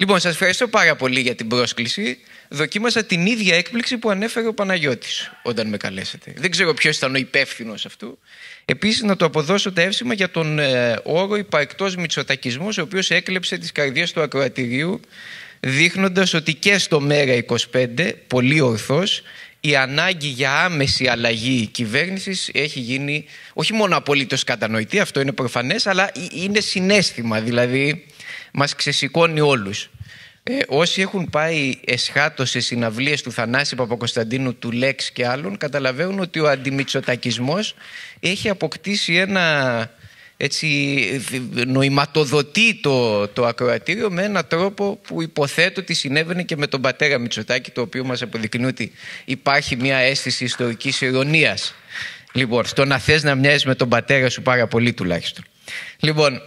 Λοιπόν, σας ευχαριστώ πάρα πολύ για την πρόσκληση. Δοκίμασα την ίδια έκπληξη που ανέφερε ο Παναγιώτης όταν με καλέσατε. Δεν ξέρω ποιος ήταν ο υπεύθυνος αυτού. Επίσης, να το αποδώσω τα εύσημα για τον ε, όρο υπαρκτός μητσοτακισμός, ο οποίος έκλεψε τις καρδιές του ακροατηρίου, δείχνοντας ότι και στο ΜΕΡΑ 25, πολύ ορθώς, η ανάγκη για άμεση αλλαγή κυβέρνησης έχει γίνει όχι μόνο απολύτως κατανοητή, αυτό είναι προφανές, αλλά είναι συνέστημα, δηλαδή μας ξεσηκώνει όλους. Ε, όσοι έχουν πάει εσχάτως σε συναυλίες του Θανάση Παπακοσταντίνου, του Λέξ και άλλων, καταλαβαίνουν ότι ο αντιμητσοτακισμός έχει αποκτήσει ένα έτσι νοηματοδοτεί το, το ακροατήριο με έναν τρόπο που υποθέτω ότι συνέβαινε και με τον πατέρα Μητσοτάκη το οποίο μας αποδεικνύει ότι υπάρχει μια αίσθηση ιστορικής ειρωνίας λοιπόν, στο να θες να μοιάζεις με τον πατέρα σου πάρα πολύ τουλάχιστον λοιπόν,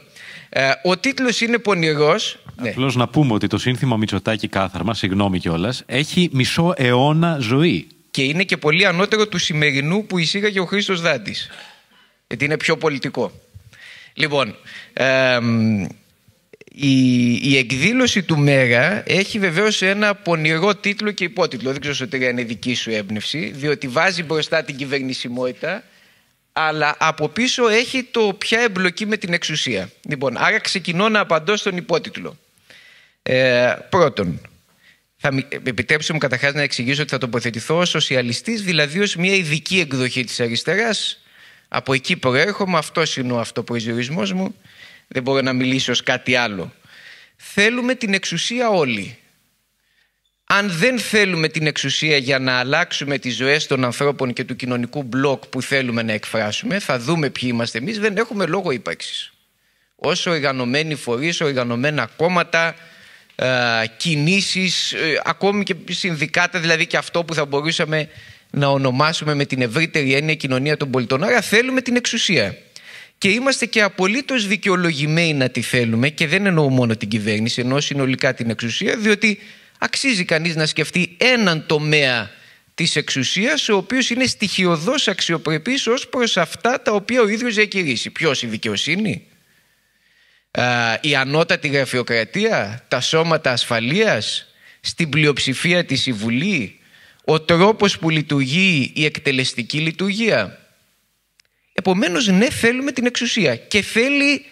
ε, ο τίτλος είναι πονηρός Απλώ ναι. να πούμε ότι το σύνθημα Μητσοτάκη κάθαρμα, συγγνώμη κιόλας, έχει μισό αιώνα ζωή. Και είναι και πολύ ανώτερο του σημερινού που εισήγαγε ο Χρήστος Δάντη. Γιατί είναι πιο πολιτικό. Λοιπόν, η, η εκδήλωση του Μέρα έχει βεβαίως ένα πονηρό τίτλο και υπότιτλο. Δεν ξέρω ότι είναι δική σου έμπνευση, διότι βάζει μπροστά την κυβερνησιμότητα, αλλά από πίσω έχει το πια εμπλοκή με την εξουσία. Λοιπόν, άρα ξεκινώ να απαντώ στον υπότιτλο. Ε, πρώτον, θα επιτρέψτε μου καταρχάς να εξηγήσω ότι θα τοποθετηθώ ως σοσιαλιστής, δηλαδή ως μια ειδική εκδοχή της αριστεράς, από εκεί προέρχομαι, αυτός είναι ο αυτοπροσδιορισμός μου, δεν μπορώ να μιλήσω ως κάτι άλλο. Θέλουμε την εξουσία όλοι. Αν δεν θέλουμε την εξουσία για να αλλάξουμε τις ζωές των ανθρώπων και του κοινωνικού μπλοκ που θέλουμε να εκφράσουμε, θα δούμε ποιοι είμαστε εμείς, δεν έχουμε λόγο ύπαρξης. Όσο οργανωμένοι φορείς, οργανωμένα κόμματα, ε, κινήσεις, ε, ακόμη και συνδικάτα, δηλαδή και αυτό που θα μπορούσαμε να ονομάσουμε με την ευρύτερη έννοια κοινωνία των πολιτών. Άρα θέλουμε την εξουσία. Και είμαστε και απολύτως δικαιολογημένοι να τη θέλουμε, και δεν εννοώ μόνο την κυβέρνηση, ενώ συνολικά την εξουσία, διότι αξίζει κανείς να σκεφτεί έναν τομέα της εξουσίας, ο οποίος είναι στοιχειοδός αξιοπρεπής ως προς αυτά τα οποία ο ίδιος διακηρύσει. Ποιος, η δικαιοσύνη, η ανώτατη γραφειοκρατία, τα σώματα ασφαλείας, στην πλειοψηφία της η Βουλή, ο τρόπος που λειτουργεί η εκτελεστική λειτουργία. Επομένως, ναι, θέλουμε την εξουσία και θέλει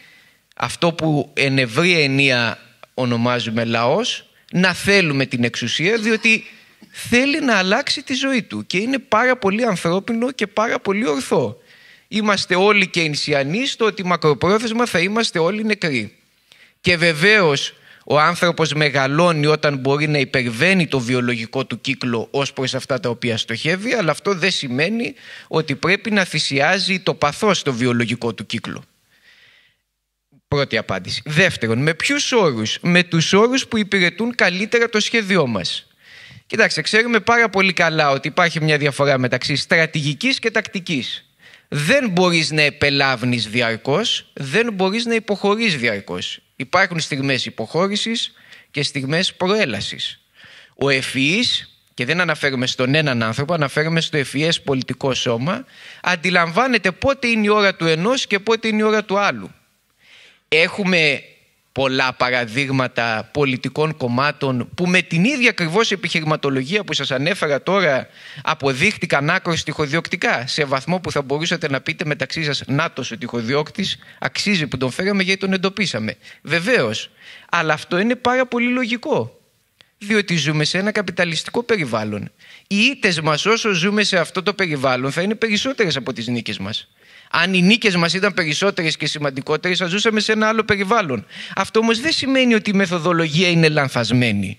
αυτό που εν ευρία ενία ονομάζουμε λαός, να θέλουμε την εξουσία, διότι θέλει να αλλάξει τη ζωή του και είναι πάρα πολύ ανθρώπινο και πάρα πολύ ορθό. Είμαστε όλοι και ενσιανοί στο ότι μακροπρόθεσμα θα είμαστε όλοι νεκροί. Και βεβαίως ο άνθρωπος μεγαλώνει όταν μπορεί να υπερβαίνει το βιολογικό του κύκλο ως προς αυτά τα οποία στοχεύει, αλλά αυτό δεν σημαίνει ότι πρέπει να θυσιάζει το παθός στο βιολογικό του κύκλο. Πρώτη απάντηση. Δεύτερον, με ποιους όρους, Με τους όρους που υπηρετούν καλύτερα το σχέδιό μας. Κοιτάξτε, ξέρουμε πάρα πολύ καλά ότι υπάρχει μια διαφορά μεταξύ στρατηγικής και τακτικής. Δεν μπορείς να επελάβνεις διαρκώς, δεν μπορείς να υποχωρείς διαρκώς. Υπάρχουν στιγμές υποχώρησης και στιγμές προέλασης. Ο ευφυής, και δεν αναφέρομαι στον έναν άνθρωπο, αναφέρομαι στο ευφυές πολιτικό σώμα, αντιλαμβάνεται πότε είναι η ώρα του ενός και πότε είναι η ώρα του άλλου. Έχουμε πολλά παραδείγματα πολιτικών κομμάτων που με την ίδια ακριβώς επιχειρηματολογία που σας ανέφερα τώρα αποδείχτηκαν άκρο τυχοδιοκτικά σε βαθμό που θα μπορούσατε να πείτε μεταξύ σας «Νάτος ο τυχοδιώκτης, αξίζει που τον φέραμε γιατί τον εντοπίσαμε». Βεβαίως, αλλά αυτό είναι πάρα πολύ λογικό διότι ζούμε σε ένα καπιταλιστικό περιβάλλον. Οι ήττες μας όσο ζούμε σε αυτό το περιβάλλον θα είναι περισσότερες από τις νίκες μας. Αν οι νίκες μας ήταν περισσότερες και σημαντικότερες, θα ζούσαμε σε ένα άλλο περιβάλλον. Αυτό όμως δεν σημαίνει ότι η μεθοδολογία είναι λανθασμένη.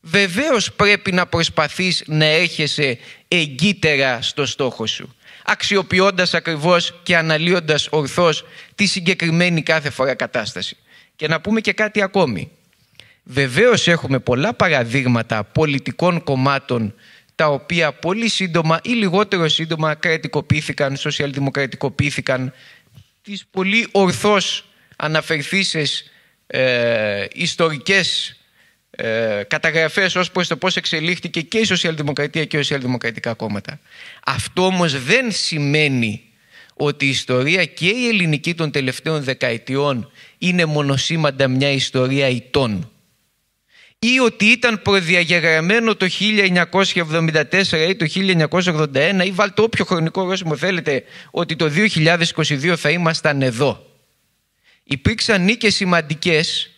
Βεβαίως πρέπει να προσπαθείς να έρχεσαι εγκύτερα στο στόχο σου αξιοποιώντας ακριβώς και αναλύοντας ορθώς τη συγκεκριμένη κάθε φορά κατάσταση. Και να πούμε και κάτι ακόμη. Βεβαίως έχουμε πολλά παραδείγματα πολιτικών κομμάτων τα οποία πολύ σύντομα ή λιγότερο σύντομα κρατικοποιήθηκαν, σοσιαλδημοκρατικοποιήθηκαν, τις πολύ ορθώς αναφερθήσεις ε, ιστορικές ε, καταγραφές ως προς το πώς εξελίχθηκε και η σοσιαλδημοκρατία και οι σοσιαλδημοκρατικά κόμματα. Αυτό όμως δεν σημαίνει ότι η ιστορία και η ελληνική των τελευταίων δεκαετιών είναι μονοσήμαντα μια ιστορία ητών ή ότι ήταν προδιαγεγραμμένο το 1974 ή το 1981 ή βάλτε όποιο χρονικό ορόσημο θέλετε ότι το 2022 θα ήμασταν εδώ. Υπήρξαν νίκες σημαντικές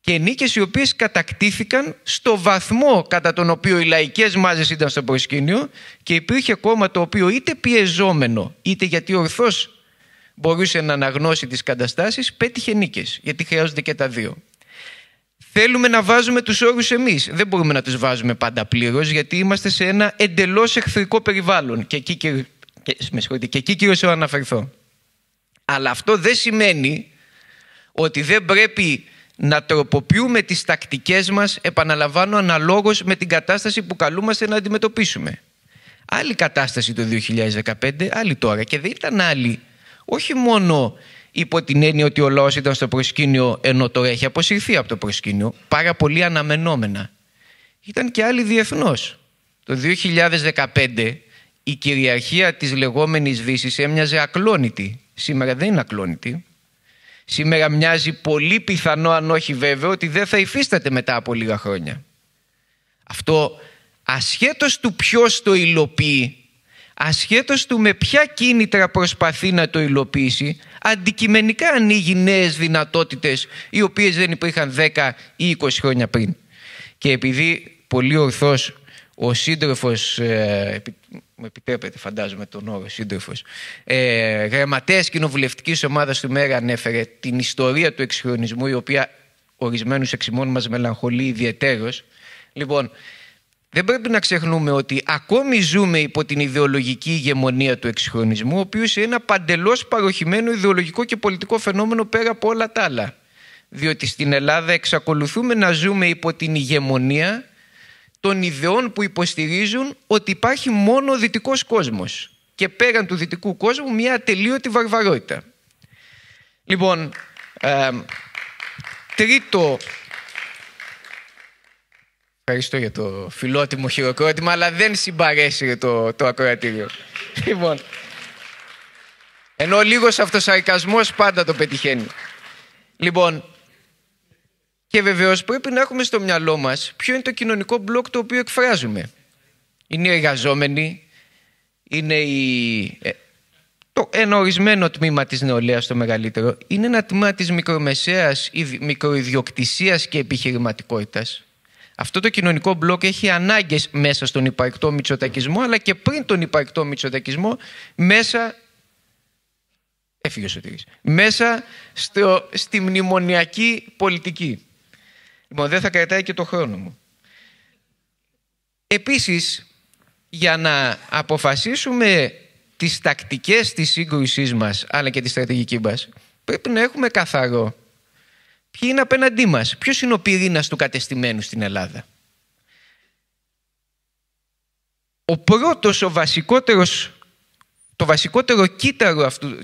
και νίκες οι οποίες κατακτήθηκαν στο βαθμό κατά τον οποίο οι λαϊκές μάζες ήταν στο προσκήνιο και υπήρχε κόμμα το οποίο είτε πιεζόμενο είτε γιατί ορθώς μπορούσε να αναγνώσει τις καταστάσεις πέτυχε νίκες γιατί χρειάζονται και τα δύο θέλουμε να βάζουμε τους όρους εμείς. Δεν μπορούμε να τους βάζουμε πάντα πλήρως, γιατί είμαστε σε ένα εντελώς εχθρικό περιβάλλον και εκεί, και, και, και εκεί αναφερθώ. Αλλά αυτό δεν σημαίνει ότι δεν πρέπει να τροποποιούμε τις τακτικές μας, επαναλαμβάνω, αναλόγως με την κατάσταση που καλούμαστε να αντιμετωπίσουμε. Άλλη κατάσταση το 2015, άλλη τώρα. Και δεν ήταν άλλη όχι μόνο υπό την έννοια ότι ο λαός ήταν στο προσκήνιο ενώ τώρα έχει αποσυρθεί από το προσκήνιο, πάρα πολύ αναμενόμενα. Ήταν και άλλοι διεθνώς. Το 2015 η κυριαρχία της λεγόμενης δύσης έμοιαζε ακλόνητη. Σήμερα δεν είναι ακλόνητη. Σήμερα μοιάζει πολύ πιθανό αν όχι βέβαιο ότι δεν θα υφίσταται μετά από λίγα χρόνια. Αυτό ασχέτως του ποιος το υλοποιεί ασχέτως του με ποια κίνητρα προσπαθεί να το υλοποιήσει, αντικειμενικά ανοίγει νέες δυνατότητες οι οποίες δεν υπήρχαν 10 ή 20 χρόνια πριν. Και επειδή πολύ ορθώς ο σύντροφος, ε, μου επιτρέπετε φαντάζομαι τον όρο σύντροφος, ε, γραμματέας κοινοβουλευτικής ομάδας του Μέρα ανέφερε την ιστορία του εξχρονισμού, η οποία ορισμένους εξημών μας μελαγχολεί ιδιαιτέρως. Λοιπόν, δεν πρέπει να ξεχνούμε ότι ακόμη ζούμε υπό την ιδεολογική ηγεμονία του εξυγχρονισμού, ο οποίος είναι ένα παντελώς παροχημένο ιδεολογικό και πολιτικό φαινόμενο πέρα από όλα τα άλλα. Διότι στην Ελλάδα εξακολουθούμε να ζούμε υπό την ηγεμονία των ιδεών που υποστηρίζουν ότι υπάρχει μόνο ο δυτικός κόσμος. Και πέραν του δυτικού κόσμου, μια ατελείωτη βαρβαρότητα. Λοιπόν, ε, τρίτο Ευχαριστώ για το φιλότιμο χειροκρότημα, αλλά δεν συμπαρέσει το, το ακροατήριο. Λοιπόν, ενώ λίγος αυτοσαρκασμός πάντα το πετυχαίνει. Λοιπόν, και βεβαίως πρέπει να έχουμε στο μυαλό μας ποιο είναι το κοινωνικό μπλοκ το οποίο εκφράζουμε. Είναι οι εργαζόμενοι, είναι η... Ε, το ένα ορισμένο τμήμα της νεολαίας το μεγαλύτερο, είναι ένα τμήμα της μικρομεσαίας, μικροϊδιοκτησίας και επιχειρηματικότητας αυτό το κοινωνικό μπλοκ έχει ανάγκες μέσα στον υπαρκτό μητσοτακισμό αλλά και πριν τον υπαρκτό μητσοτακισμό μέσα έφυγε ο μέσα στο, στη μνημονιακή πολιτική. Λοιπόν, δεν θα κρατάει και το χρόνο μου. Επίσης, για να αποφασίσουμε τις τακτικές της σύγκρουσής μας, αλλά και τη στρατηγική μας, πρέπει να έχουμε καθαρό Ποιοι είναι απέναντί μας, Ποιος είναι ο πυρήνας του κατεστημένου στην Ελλάδα. Ο πρώτος, ο βασικότερος, το βασικότερο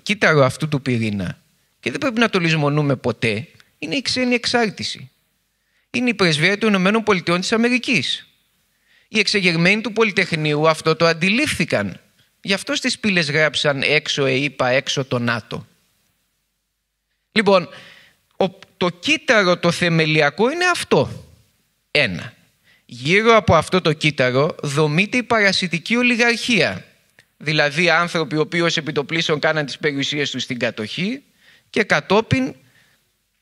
κύτταρο αυτού, του πυρήνα και δεν πρέπει να το λησμονούμε ποτέ, είναι η ξένη εξάρτηση. Είναι η πρεσβεία των ΗΠΑ της Αμερικής. Οι εξεγερμένοι του Πολυτεχνείου αυτό το αντιλήφθηκαν. Γι' αυτό στις πύλες γράψαν έξω ΕΙΠΑ, έξω το ΝΑΤΟ. Λοιπόν, ο, το κύτταρο το θεμελιακό είναι αυτό. Ένα. Γύρω από αυτό το κύτταρο δομείται η παρασιτική ολιγαρχία. Δηλαδή άνθρωποι οι οποίοι ως επιτοπλίστων κάναν τις περιουσίες τους στην κατοχή και κατόπιν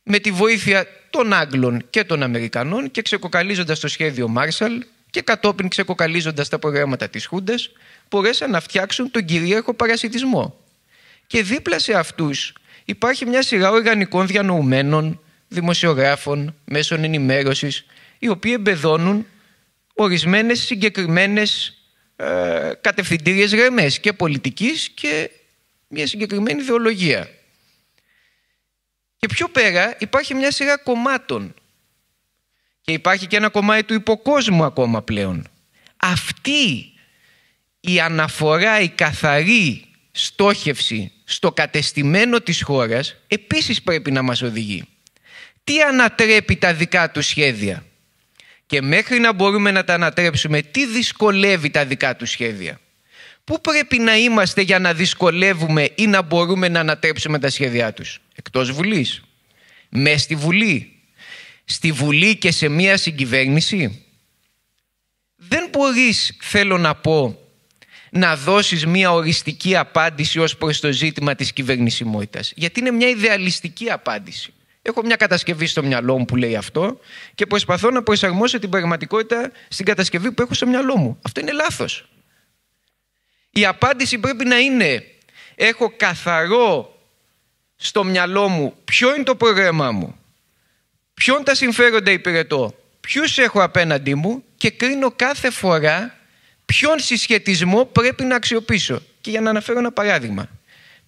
με τη βοήθεια των Άγγλων και των Αμερικανών και ξεκοκαλίζοντας το σχέδιο Μάρσαλ και κατόπιν ξεκοκαλίζοντας τα προγράμματα της Χούντας μπορέσαν να φτιάξουν τον κυρίαρχο παρασιτισμό. Και δίπλα σε αυτούς υπάρχει μια σειρά οργανικών διανοουμένων δημοσιογράφων, μέσων ενημέρωσης, οι οποίοι εμπεδώνουν ορισμένες συγκεκριμένες ε, κατευθυντήριες γραμμές και πολιτικής και μια συγκεκριμένη ιδεολογία. Και πιο πέρα υπάρχει μια σειρά κομμάτων και υπάρχει και ένα κομμάτι του υποκόσμου ακόμα πλέον. Αυτή η αναφορά, η καθαρή στόχευση στο κατεστημένο της χώρας επίσης πρέπει να μας οδηγεί τι ανατρέπει τα δικά του σχέδια. Και μέχρι να μπορούμε να τα ανατρέψουμε, τι δυσκολεύει τα δικά του σχέδια. Πού πρέπει να είμαστε για να δυσκολεύουμε ή να μπορούμε να ανατρέψουμε τα σχέδιά τους. Εκτός Βουλής. Με στη Βουλή. Στη Βουλή και σε μία συγκυβέρνηση. Δεν μπορείς, θέλω να πω, να δώσεις μία οριστική απάντηση ως προς το ζήτημα της κυβερνησιμότητας. Γιατί είναι μια ιδεαλιστική απάντηση. Έχω μια κατασκευή στο μυαλό μου που λέει αυτό και προσπαθώ να προσαρμόσω την πραγματικότητα στην κατασκευή που έχω στο μυαλό μου. Αυτό είναι λάθος. Η απάντηση πρέπει να είναι έχω καθαρό στο μυαλό μου ποιο είναι το πρόγραμμά μου, ποιον τα συμφέροντα υπηρετώ, ποιους έχω απέναντί μου και κρίνω κάθε φορά ποιον συσχετισμό πρέπει να αξιοποιήσω. Και για να αναφέρω ένα παράδειγμα.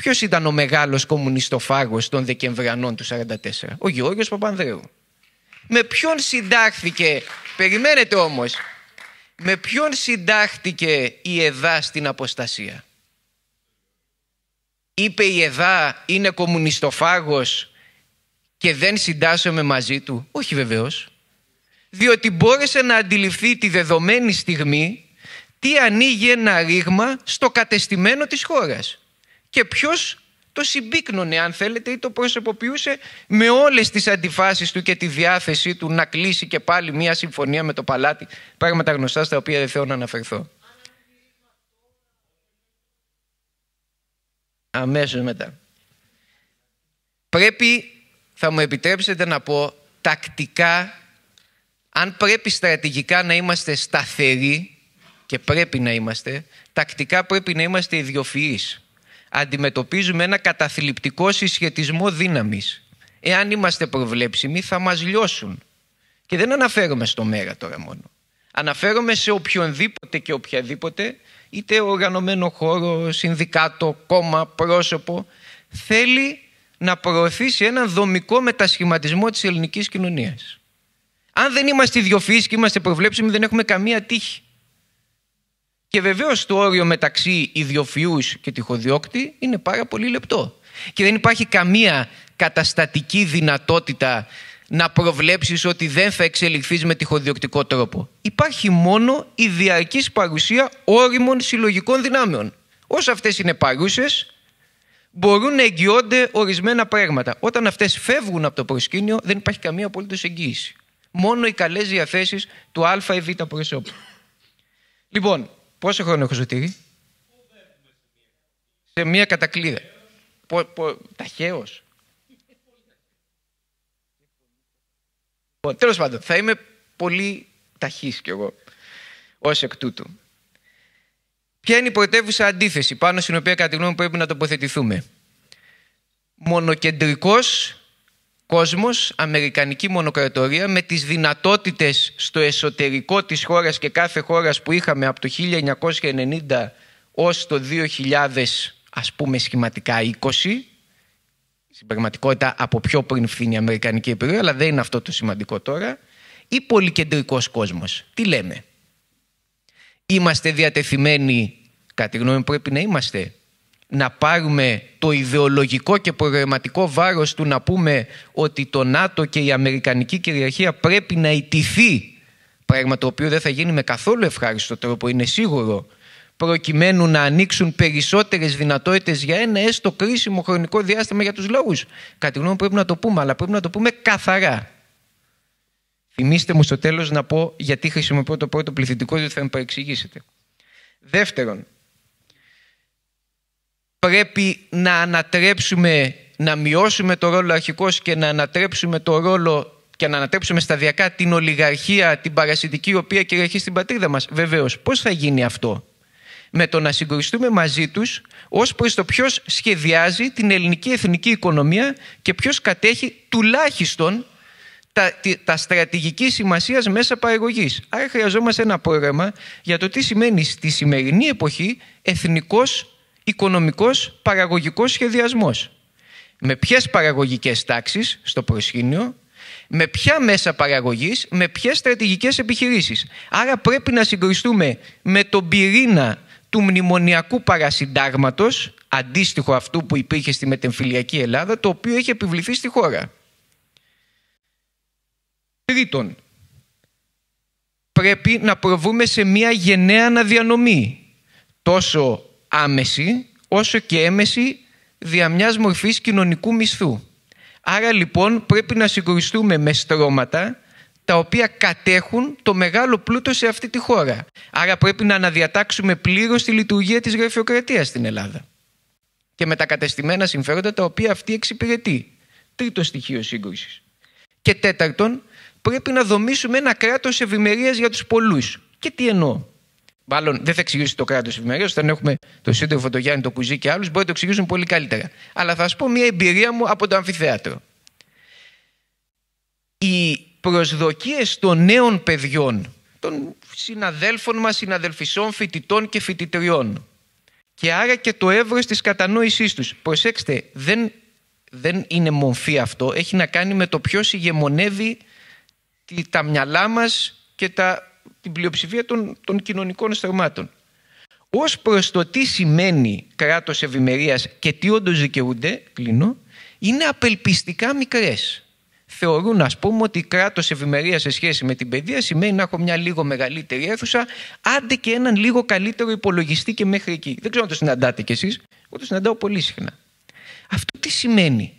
Ποιος ήταν ο μεγάλος κομμουνιστοφάγος των Δεκεμβριανών του 1944, ο Γεώργιος Παπανδρέου. Με ποιον συντάχθηκε, περιμένετε όμως, με ποιον συντάχθηκε η ΕΔΑ στην αποστασία. Είπε η ΕΔΑ είναι κομμουνιστοφάγος και δεν συντάσσομαι μαζί του. Όχι βεβαίως. Διότι μπόρεσε να αντιληφθεί τη δεδομένη στιγμή τι ανοίγει ένα ρήγμα στο κατεστημένο της χώρας και ποιος το συμπίκνωνε αν θέλετε ή το προσωποποιούσε με όλες τις αντιφάσεις του και τη διάθεσή του να κλείσει και πάλι μια συμφωνία με το παλάτι πράγματα γνωστά στα οποία δεν θέλω να αναφερθώ. Αμέσως μετά. Πρέπει, θα μου επιτρέψετε να πω, τακτικά, αν πρέπει στρατηγικά να είμαστε σταθεροί και πρέπει να είμαστε, τακτικά πρέπει να είμαστε ιδιοφυείς αντιμετωπίζουμε ένα καταθλιπτικό συσχετισμό δύναμης. Εάν είμαστε προβλέψιμοι θα μας λιώσουν. Και δεν αναφέρομαι στο μέρα τώρα μόνο. Αναφέρομαι σε οποιονδήποτε και οποιαδήποτε, είτε οργανωμένο χώρο, συνδικάτο, κόμμα, πρόσωπο, θέλει να προωθήσει έναν δομικό μετασχηματισμό της ελληνικής κοινωνίας. Αν δεν είμαστε ιδιοφύης και είμαστε προβλέψιμοι, δεν έχουμε καμία τύχη. Και βεβαίως το όριο μεταξύ ιδιοφιούς και τυχοδιώκτη είναι πάρα πολύ λεπτό. Και δεν υπάρχει καμία καταστατική δυνατότητα να προβλέψεις ότι δεν θα εξελιχθείς με τυχοδιοκτικό τρόπο. Υπάρχει μόνο η διαρκής παρουσία όριμων συλλογικών δυνάμεων. Όσο αυτές είναι παρούσες, μπορούν να εγγυώνται ορισμένα πράγματα. Όταν αυτές φεύγουν από το προσκήνιο, δεν υπάρχει καμία απολύτως εγγύηση. Μόνο οι καλές διαθέσεις του α ή β προσώπου. Λοιπόν, Πόσο χρόνο έχω ζωτήρι, Σε μία κατακλείδα. Πο, Τέλος πάντων, θα είμαι πολύ ταχύς κι εγώ ως εκ τούτου. Ποια είναι η πρωτεύουσα αντίθεση πάνω στην οποία κατά τη γνώμη πρέπει να τοποθετηθούμε. Μονοκεντρικός κόσμος, αμερικανική μονοκρατορία με τις δυνατότητες στο εσωτερικό της χώρας και κάθε χώρας που είχαμε από το 1990 ως το 2000 ας πούμε σχηματικά 20 στην πραγματικότητα από πιο πριν φθήνει η Αμερικανική επιρροή αλλά δεν είναι αυτό το σημαντικό τώρα ή πολυκεντρικός κόσμος. Τι λέμε. Είμαστε διατεθειμένοι, κατά τη γνώμη πρέπει να είμαστε, να πάρουμε το ιδεολογικό και προγραμματικό βάρος του να πούμε ότι το ΝΑΤΟ και η Αμερικανική κυριαρχία πρέπει να ιτηθεί, πράγμα το οποίο δεν θα γίνει με καθόλου ευχάριστο τρόπο, είναι σίγουρο, προκειμένου να ανοίξουν περισσότερες δυνατότητες για ένα έστω κρίσιμο χρονικό διάστημα για τους λόγους. Κατά πρέπει να το πούμε, αλλά πρέπει να το πούμε καθαρά. Θυμήστε μου στο τέλος να πω γιατί χρησιμοποιώ το πρώτο πληθυντικό, διότι θα με παρεξηγήσετε. Δεύτερον, πρέπει να ανατρέψουμε, να μειώσουμε το ρόλο αρχικός και να ανατρέψουμε το ρόλο και να ανατρέψουμε σταδιακά την ολιγαρχία, την παρασιτική, η οποία κυριαρχεί στην πατρίδα μας. Βεβαίως, πώς θα γίνει αυτό. Με το να συγκρουστούμε μαζί τους ως προς το ποιος σχεδιάζει την ελληνική εθνική οικονομία και ποιος κατέχει τουλάχιστον τα, τα στρατηγική σημασίας μέσα παραγωγής. Άρα χρειαζόμαστε ένα πρόγραμμα για το τι σημαίνει στη σημερινή εποχή εθνικός οικονομικός παραγωγικός σχεδιασμός. Με ποιες παραγωγικές τάξεις στο προσκήνιο, με ποια μέσα παραγωγής, με ποιες στρατηγικές επιχειρήσεις. Άρα πρέπει να συγκριστούμε με τον πυρήνα του μνημονιακού παρασυντάγματος, αντίστοιχο αυτού που υπήρχε στη μετεμφυλιακή Ελλάδα, το οποίο έχει επιβληθεί στη χώρα. Τρίτον, πρέπει να προβούμε σε μια γενναία αναδιανομή, τόσο άμεση όσο και έμεση δια μιας μορφής κοινωνικού μισθού. Άρα λοιπόν πρέπει να συγκρουστούμε με στρώματα τα οποία κατέχουν το μεγάλο πλούτο σε αυτή τη χώρα. Άρα πρέπει να αναδιατάξουμε πλήρως τη λειτουργία της γραφειοκρατίας στην Ελλάδα και με τα κατεστημένα συμφέροντα τα οποία αυτή εξυπηρετεί. Τρίτο στοιχείο σύγκρουσης. Και τέταρτον, πρέπει να δομήσουμε ένα κράτος ευημερίας για τους πολλούς. Και τι εννοώ. Μάλλον δεν θα εξηγήσει το κράτος ευημερία. Όταν έχουμε τον σύντροφο, τον Γιάννη, τον Κουζί και άλλους, μπορεί να το εξηγήσουν πολύ καλύτερα. Αλλά θα σα πω μια εμπειρία μου από το αμφιθέατρο. Οι προσδοκίες των νέων παιδιών, των συναδέλφων μας, συναδελφισών, φοιτητών και φοιτητριών, και άρα και το εύρος της κατανόησής τους. Προσέξτε, δεν, είναι μορφή αυτό. Έχει να κάνει με το ποιος ηγεμονεύει τα μυαλά μας και τα την πλειοψηφία των, των κοινωνικών στρωμάτων. Ως προς το τι σημαίνει κράτος ευημερίας και τι όντως δικαιούνται, κλείνω, είναι απελπιστικά μικρές. Θεωρούν, ας πούμε, ότι κράτος ευημερίας σε σχέση με την παιδεία σημαίνει να έχω μια λίγο μεγαλύτερη αίθουσα, άντε και έναν λίγο καλύτερο υπολογιστή και μέχρι εκεί. Δεν ξέρω αν το συναντάτε κι εσείς, εγώ το συναντάω πολύ συχνά. Αυτό τι σημαίνει.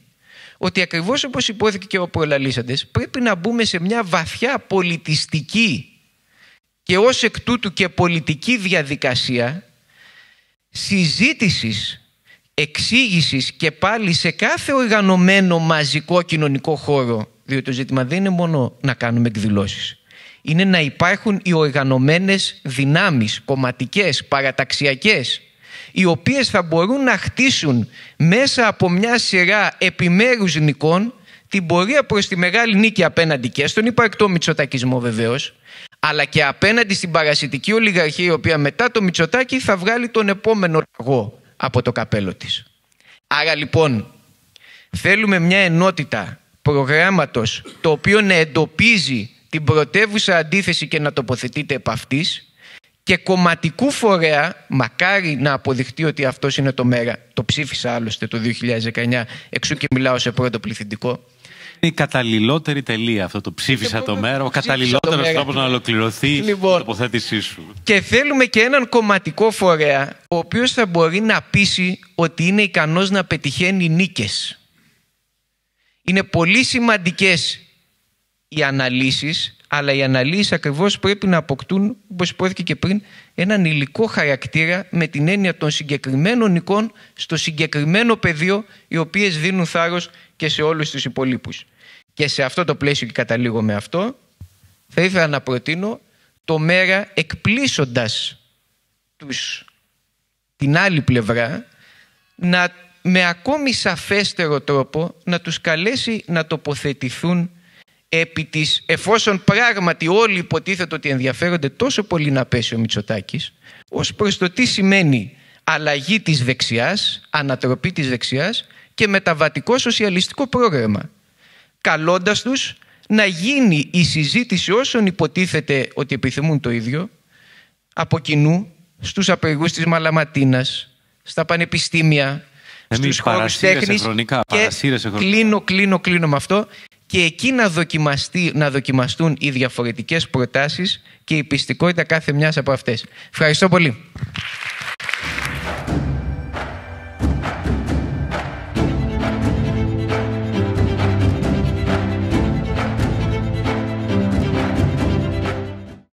Ότι ακριβώς όπως υπόθηκε και ο προλαλήσαντες, πρέπει να μπούμε σε μια βαθιά πολιτιστική και ως εκ τούτου και πολιτική διαδικασία συζήτησης, εξήγησης και πάλι σε κάθε οργανωμένο μαζικό κοινωνικό χώρο διότι το ζήτημα δεν είναι μόνο να κάνουμε εκδηλώσεις είναι να υπάρχουν οι οργανωμένες δυνάμεις, κομματικές, παραταξιακές οι οποίες θα μπορούν να χτίσουν μέσα από μια σειρά επιμέρους νικών την πορεία προς τη μεγάλη νίκη απέναντι και στον υπαρκτό μητσοτακισμό βεβαίως αλλά και απέναντι στην παρασιτική ολιγαρχία η οποία μετά το Μητσοτάκη θα βγάλει τον επόμενο ραγό από το καπέλο της. Άρα λοιπόν θέλουμε μια ενότητα προγράμματος το οποίο να εντοπίζει την πρωτεύουσα αντίθεση και να τοποθετείται επ' αυτής και κομματικού φορέα, μακάρι να αποδειχτεί ότι αυτός είναι το μέρα, το ψήφισα άλλωστε το 2019, εξού και μιλάω σε πρώτο πληθυντικό, είναι η καταλληλότερη τελεία αυτό το ψήφισα λοιπόν, το μέρο, ο καταλληλότερο τρόπος να ολοκληρωθεί η λοιπόν. τοποθέτησή σου. Και θέλουμε και έναν κομματικό φορέα, ο οποίος θα μπορεί να πείσει ότι είναι ικανός να πετυχαίνει νίκες. Είναι πολύ σημαντικές οι αναλύσεις, αλλά οι αναλύσεις ακριβώς πρέπει να αποκτούν, όπως υπόθηκε και πριν, έναν υλικό χαρακτήρα με την έννοια των συγκεκριμένων εικόνων στο συγκεκριμένο πεδίο, οι οποίες δίνουν θάρρος και σε όλους τους υπολείπους. Και σε αυτό το πλαίσιο και καταλήγω με αυτό, θα ήθελα να προτείνω το μέρα εκπλήσοντας τους, την άλλη πλευρά να με ακόμη σαφέστερο τρόπο να τους καλέσει να τοποθετηθούν επί της, εφόσον πράγματι όλοι υποτίθεται ότι ενδιαφέρονται τόσο πολύ να πέσει ο Μητσοτάκης, ως προς το τι σημαίνει αλλαγή της δεξιάς, ανατροπή της δεξιάς και μεταβατικό σοσιαλιστικό πρόγραμμα καλώντας τους να γίνει η συζήτηση όσων υποτίθεται ότι επιθυμούν το ίδιο από κοινού στους απεργούς της Μαλαματίνας, στα πανεπιστήμια, Εμείς στους χώρους τέχνης χρονικά, και κλείνω, κλείνω, κλείνω με αυτό και εκεί να, δοκιμαστεί, να δοκιμαστούν οι διαφορετικές προτάσεις και η πιστικότητα κάθε μιας από αυτές. Ευχαριστώ πολύ.